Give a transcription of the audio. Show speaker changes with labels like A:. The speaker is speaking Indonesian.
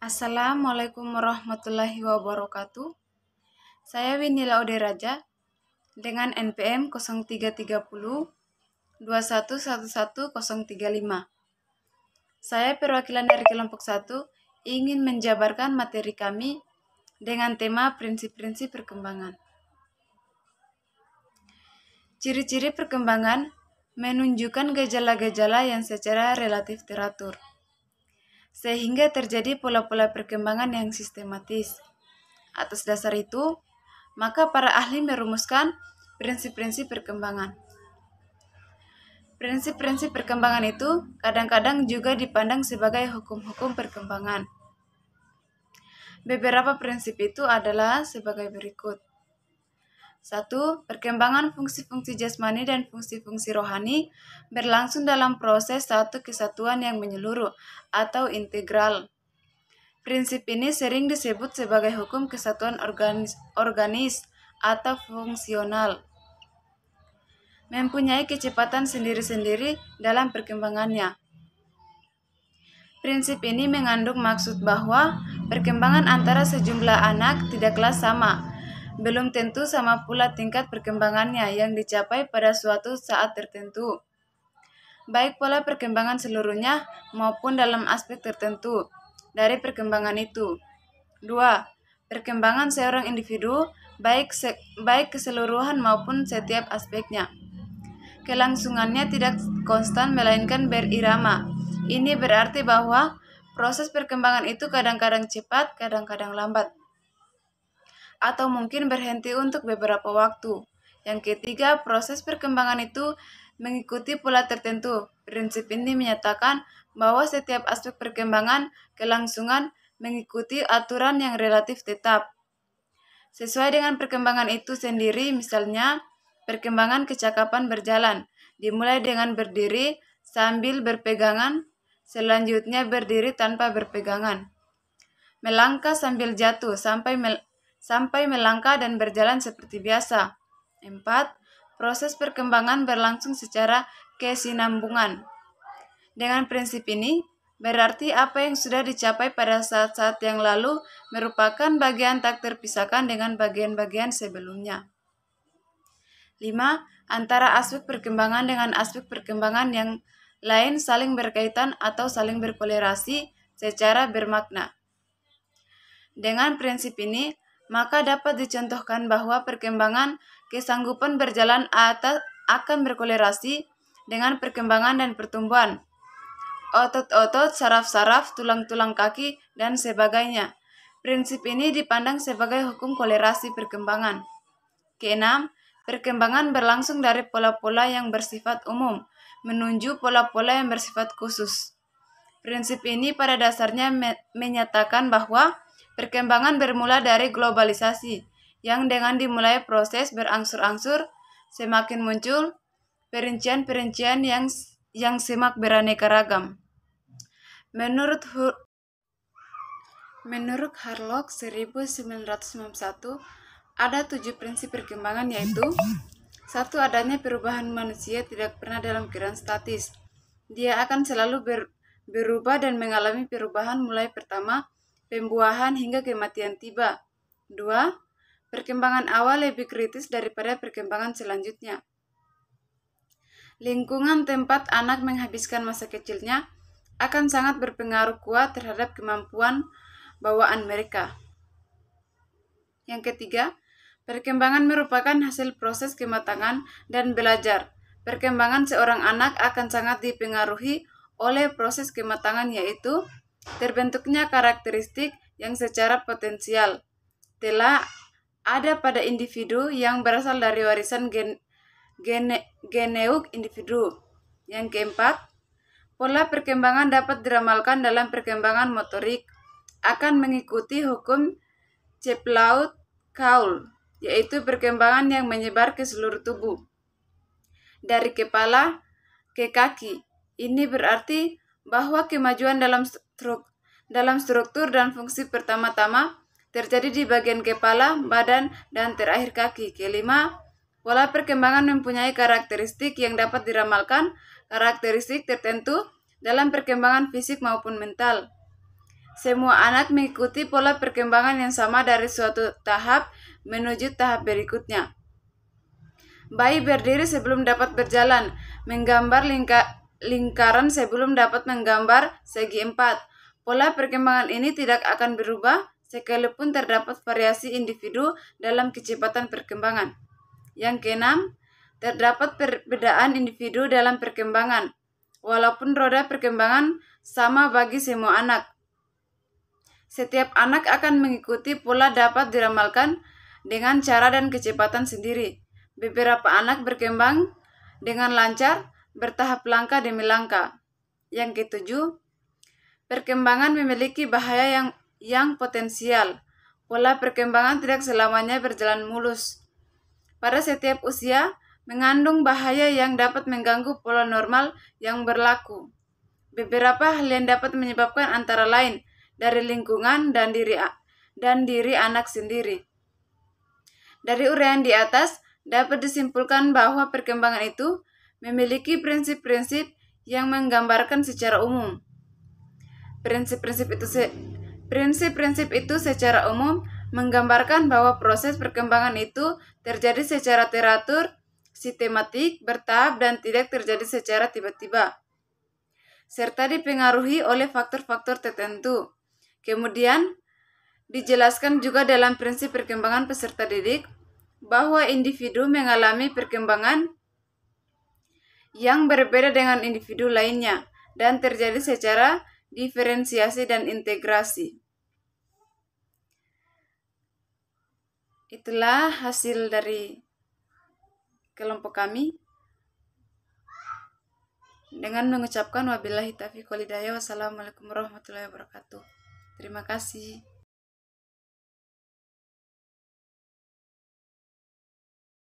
A: Assalamualaikum warahmatullahi wabarakatuh. Saya Winila Ode Raja dengan NPM 0330 2111035. Saya perwakilan dari kelompok 1 ingin menjabarkan materi kami dengan tema prinsip-prinsip perkembangan. Ciri-ciri perkembangan menunjukkan gejala-gejala yang secara relatif teratur sehingga terjadi pola-pola perkembangan yang sistematis. Atas dasar itu, maka para ahli merumuskan prinsip-prinsip perkembangan. Prinsip-prinsip perkembangan itu kadang-kadang juga dipandang sebagai hukum-hukum perkembangan. Beberapa prinsip itu adalah sebagai berikut. Satu, perkembangan fungsi-fungsi jasmani dan fungsi-fungsi rohani berlangsung dalam proses satu kesatuan yang menyeluruh atau integral. Prinsip ini sering disebut sebagai hukum kesatuan organis, organis atau fungsional. Mempunyai kecepatan sendiri-sendiri dalam perkembangannya. Prinsip ini mengandung maksud bahwa perkembangan antara sejumlah anak tidaklah sama, belum tentu sama pula tingkat perkembangannya yang dicapai pada suatu saat tertentu. Baik pola perkembangan seluruhnya maupun dalam aspek tertentu dari perkembangan itu. 2. Perkembangan seorang individu baik se baik keseluruhan maupun setiap aspeknya. Kelangsungannya tidak konstan melainkan berirama. Ini berarti bahwa proses perkembangan itu kadang-kadang cepat, kadang-kadang lambat atau mungkin berhenti untuk beberapa waktu. Yang ketiga, proses perkembangan itu mengikuti pola tertentu. Prinsip ini menyatakan bahwa setiap aspek perkembangan kelangsungan mengikuti aturan yang relatif tetap. Sesuai dengan perkembangan itu sendiri, misalnya perkembangan kecakapan berjalan, dimulai dengan berdiri sambil berpegangan, selanjutnya berdiri tanpa berpegangan. Melangkah sambil jatuh sampai mel sampai melangkah dan berjalan seperti biasa. 4. Proses perkembangan berlangsung secara kesinambungan. Dengan prinsip ini, berarti apa yang sudah dicapai pada saat-saat yang lalu merupakan bagian tak terpisahkan dengan bagian-bagian sebelumnya. 5. Antara aspek perkembangan dengan aspek perkembangan yang lain saling berkaitan atau saling berkolerasi secara bermakna. Dengan prinsip ini, maka dapat dicontohkan bahwa perkembangan kesanggupan berjalan atas akan berkolerasi dengan perkembangan dan pertumbuhan. Otot-otot, saraf-saraf, tulang-tulang kaki, dan sebagainya. Prinsip ini dipandang sebagai hukum kolerasi perkembangan. Keenam, perkembangan berlangsung dari pola-pola yang bersifat umum menuju pola-pola yang bersifat khusus. Prinsip ini pada dasarnya me menyatakan bahwa Perkembangan bermula dari globalisasi, yang dengan dimulai proses berangsur-angsur semakin muncul perincian-perincian yang yang semak beraneka ragam. Menurut Hur Menurut Harlock 1991, ada tujuh prinsip perkembangan yaitu satu adanya perubahan manusia tidak pernah dalam keadaan statis. Dia akan selalu ber, berubah dan mengalami perubahan mulai pertama pembuahan hingga kematian tiba. 2. Perkembangan awal lebih kritis daripada perkembangan selanjutnya. Lingkungan tempat anak menghabiskan masa kecilnya akan sangat berpengaruh kuat terhadap kemampuan bawaan mereka. Yang ketiga, perkembangan merupakan hasil proses kematangan dan belajar. Perkembangan seorang anak akan sangat dipengaruhi oleh proses kematangan yaitu Terbentuknya karakteristik yang secara potensial telah ada pada individu yang berasal dari warisan gen, gene, geneuk individu. Yang keempat, pola perkembangan dapat diramalkan dalam perkembangan motorik akan mengikuti hukum Ceplaut Kaul, yaitu perkembangan yang menyebar ke seluruh tubuh. Dari kepala ke kaki. Ini berarti bahwa kemajuan dalam struk, dalam struktur dan fungsi pertama-tama terjadi di bagian kepala, badan, dan terakhir kaki. Kelima, pola perkembangan mempunyai karakteristik yang dapat diramalkan, karakteristik tertentu dalam perkembangan fisik maupun mental. Semua anak mengikuti pola perkembangan yang sama dari suatu tahap menuju tahap berikutnya. Bayi berdiri sebelum dapat berjalan, menggambar lingka, lingkaran sebelum dapat menggambar segi empat. Pola perkembangan ini tidak akan berubah sekalipun terdapat variasi individu dalam kecepatan perkembangan. Yang keenam, terdapat perbedaan individu dalam perkembangan, walaupun roda perkembangan sama bagi semua anak. Setiap anak akan mengikuti pola dapat diramalkan dengan cara dan kecepatan sendiri. Beberapa anak berkembang dengan lancar, bertahap langkah demi langkah. Yang ketujuh, perkembangan memiliki bahaya yang yang potensial. Pola perkembangan tidak selamanya berjalan mulus. Pada setiap usia, mengandung bahaya yang dapat mengganggu pola normal yang berlaku. Beberapa hal yang dapat menyebabkan antara lain dari lingkungan dan diri dan diri anak sendiri. Dari uraian di atas dapat disimpulkan bahwa perkembangan itu memiliki prinsip-prinsip yang menggambarkan secara umum. Prinsip-prinsip itu se prinsip-prinsip itu secara umum menggambarkan bahwa proses perkembangan itu terjadi secara teratur, sistematik, bertahap dan tidak terjadi secara tiba-tiba serta dipengaruhi oleh faktor-faktor tertentu. Kemudian, dijelaskan juga dalam prinsip perkembangan peserta didik bahwa individu mengalami perkembangan yang berbeda dengan individu lainnya dan terjadi secara diferensiasi dan integrasi. Itulah hasil dari kelompok kami dengan mengucapkan wabillahi taufiq walhidayah wassalamualaikum warahmatullahi wabarakatuh. Terima kasih.